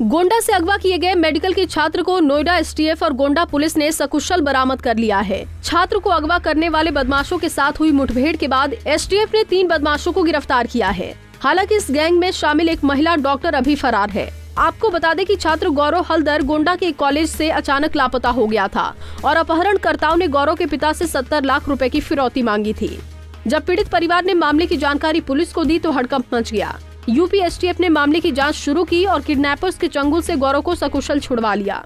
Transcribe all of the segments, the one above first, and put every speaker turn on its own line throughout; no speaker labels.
गोंडा से अगवा किए गए मेडिकल के छात्र को नोएडा एसटीएफ और गोंडा पुलिस ने सकुशल बरामद कर लिया है छात्र को अगवा करने वाले बदमाशों के साथ हुई मुठभेड़ के बाद एसटीएफ ने तीन बदमाशों को गिरफ्तार किया है हालांकि इस गैंग में शामिल एक महिला डॉक्टर अभी फरार है आपको बता दें कि छात्र गौरव हलदर गोंडा के कॉलेज से अचानक लापता हो गया था और अपहरणकर्ताओं ने गौरव के पिता से सत्तर लाख रुपए की फिरौती मांगी थी जब पीड़ित परिवार ने मामले की जानकारी पुलिस को दी तो हड़कंप मच गया यूपीएसटीएफ ने मामले की जांच शुरू की और किडनैपर्स के चंगुल से गौरव को सकुशल छुड़वा लिया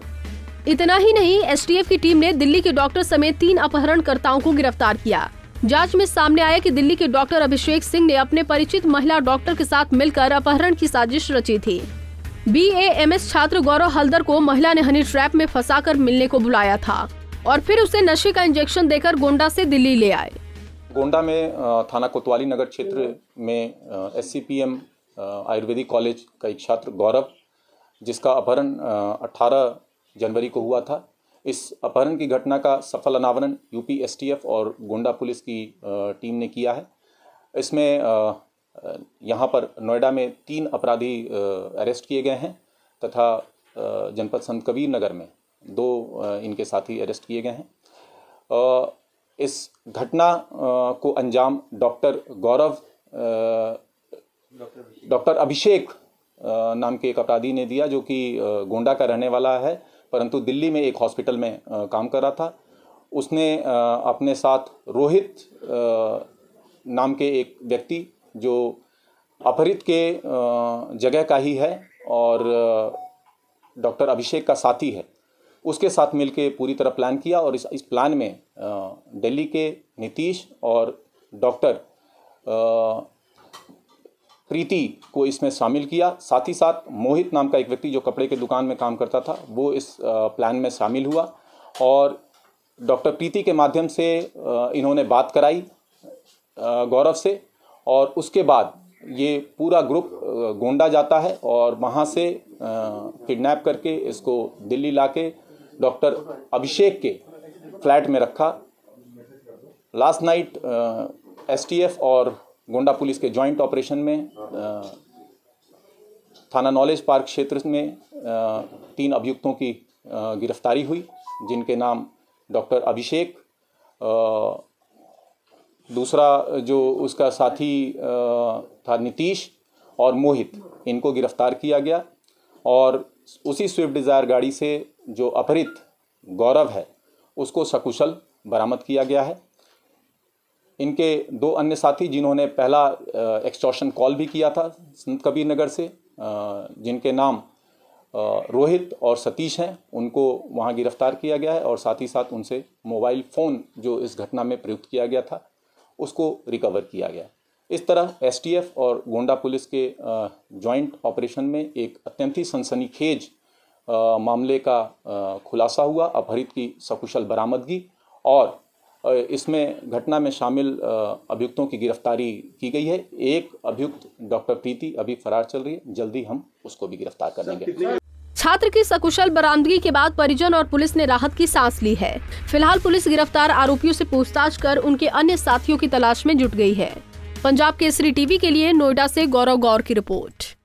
इतना ही नहीं एसटीएफ की टीम ने दिल्ली के डॉक्टर समेत तीन अपहरणकर्ताओं को गिरफ्तार किया जांच में सामने आया कि दिल्ली के डॉक्टर अभिषेक सिंह ने अपने परिचित महिला डॉक्टर के साथ मिलकर अपहरण की साजिश रची थी एस छात्र गौरव हल्दर को महिला ने हनी ट्रैप में फंसाकर मिलने को बुलाया था और फिर उसे नशे का इंजेक्शन देकर गोंडा से दिल्ली ले आए
गोंडा में थाना कोतवाली नगर क्षेत्र में एस आयुर्वेदिक कॉलेज का एक छात्र गौरव जिसका अपहरण 18 जनवरी को हुआ था इस अपहरण की घटना का सफल अनावरण यूपी एसटीएफ और गोंडा पुलिस की टीम ने किया है इसमें यहाँ पर नोएडा में तीन अपराधी अरेस्ट किए गए हैं तथा जनपद संत कबीर नगर में दो इनके साथी अरेस्ट किए गए हैं इस घटना को अंजाम डॉक्टर गौरव डॉक्टर अभिषेक नाम के एक अपराधी ने दिया जो कि गोंडा का रहने वाला है परंतु दिल्ली में एक हॉस्पिटल में काम कर रहा था उसने अपने साथ रोहित नाम के एक व्यक्ति जो अपहरित के जगह का ही है और डॉक्टर अभिषेक का साथी है उसके साथ मिलके पूरी तरह प्लान किया और इस इस प्लान में दिल्ली के नीतीश और डॉक्टर प्रीति को इसमें शामिल किया साथ ही साथ मोहित नाम का एक व्यक्ति जो कपड़े के दुकान में काम करता था वो इस प्लान में शामिल हुआ और डॉक्टर प्रीति के माध्यम से इन्होंने बात कराई गौरव से और उसके बाद ये पूरा ग्रुप गोंडा जाता है और वहाँ से किडनैप करके इसको दिल्ली लाके डॉक्टर अभिषेक के फ्लैट में रखा लास्ट नाइट एसटीएफ और गोंडा पुलिस के जॉइंट ऑपरेशन में हाँ। थाना नॉलेज पार्क क्षेत्र में तीन अभियुक्तों की गिरफ्तारी हुई जिनके नाम डॉक्टर अभिषेक दूसरा जो उसका साथी था नीतीश और मोहित इनको गिरफ्तार किया गया और उसी स्विफ्ट डिज़ायर गाड़ी से जो अपहृत गौरव है उसको सकुशल बरामद किया गया है इनके दो अन्य साथी जिन्होंने पहला एक्सटॉर्शन कॉल भी किया था संत कबीर नगर से जिनके नाम रोहित और सतीश हैं उनको वहाँ गिरफ्तार किया गया है और साथ ही साथ उनसे मोबाइल फ़ोन जो इस घटना में प्रयुक्त किया गया था उसको रिकवर किया गया इस तरह एसटीएफ और गोंडा पुलिस के जॉइंट ऑपरेशन में एक अत्यंत ही सनसनीखेज मामले का खुलासा हुआ अपहरित की सकुशल बरामदगी और इसमें घटना में शामिल अभियुक्तों की गिरफ्तारी की गई है एक अभियुक्त डॉक्टर प्रीति अभी फरार चल रही है जल्दी हम उसको भी गिरफ्तार कर लेंगे
छात्र की सकुशल बरामदगी के बाद परिजन और पुलिस ने राहत की सांस ली है फिलहाल पुलिस गिरफ्तार आरोपियों से पूछताछ कर उनके अन्य साथियों की तलाश में जुट गई है पंजाब केसरी टीवी के लिए नोएडा से गौरव गौर की रिपोर्ट